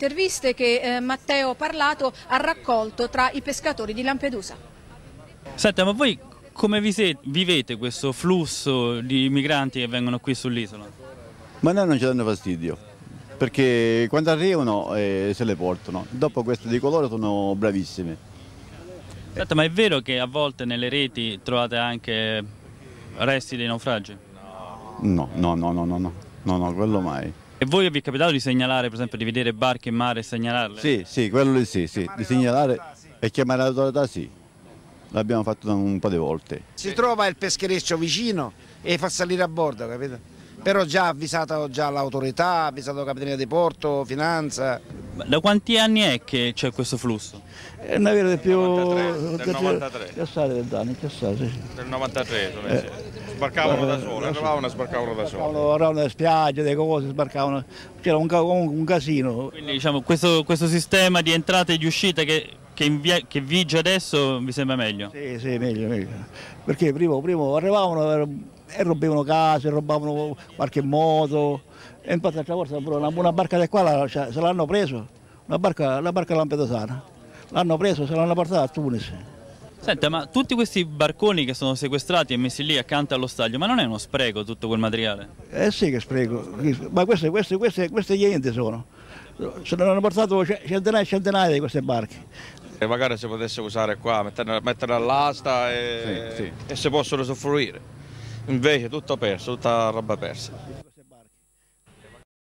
Interviste che eh, Matteo Parlato ha raccolto tra i pescatori di Lampedusa. Senta, ma voi come vivete questo flusso di migranti che vengono qui sull'isola? Ma noi non ci danno fastidio, perché quando arrivano eh, se le portano. Dopo questo di colore sono bravissime. Senta, ma è vero che a volte nelle reti trovate anche resti dei naufragi? No, no, no, no, no, no, no, no quello mai. E voi vi è capitato di segnalare, per esempio, di vedere barche in mare e segnalarle? Sì, sì, quello lì sì, sì. di segnalare sì. e chiamare l'autorità sì. L'abbiamo fatto un po' di volte. Si trova il peschereccio vicino e fa salire a bordo, capito? Però già avvisato già l'autorità, avvisato la Capitania di Porto, Finanza. Da quanti anni è che c'è questo flusso? È una vera di più... 93, del 93. Che sa, del 93, del 93. Sbarcavano da sole, arrivavano e sbarcavano da sole. Arrivavano dalle spiagge, delle cose, sbarcavano, c'era un, un, casino. Quindi diciamo, questo, questo, sistema di entrate e di uscite che, che, via, che vige adesso vi sembra meglio? Sì, sì, meglio, meglio. Perché prima, prima arrivavano eh, e rompevano case, rubavano qualche moto. E infatti l'altra volta una, una barca di qua cioè, se l'hanno preso, una barca, la barca lampedosana, l'hanno preso, se l'hanno portata a Tunisi. Senta, ma tutti questi barconi che sono sequestrati e messi lì accanto allo stadio, ma non è uno spreco tutto quel materiale? Eh sì che spreco, ma queste, queste, queste, queste niente sono. Se ne hanno portato centinaia e centinaia di queste barche. E magari si potesse usare qua, metterle, metterle all'asta e, sì, sì. e se possono soffruire. Invece tutto perso, tutta roba persa.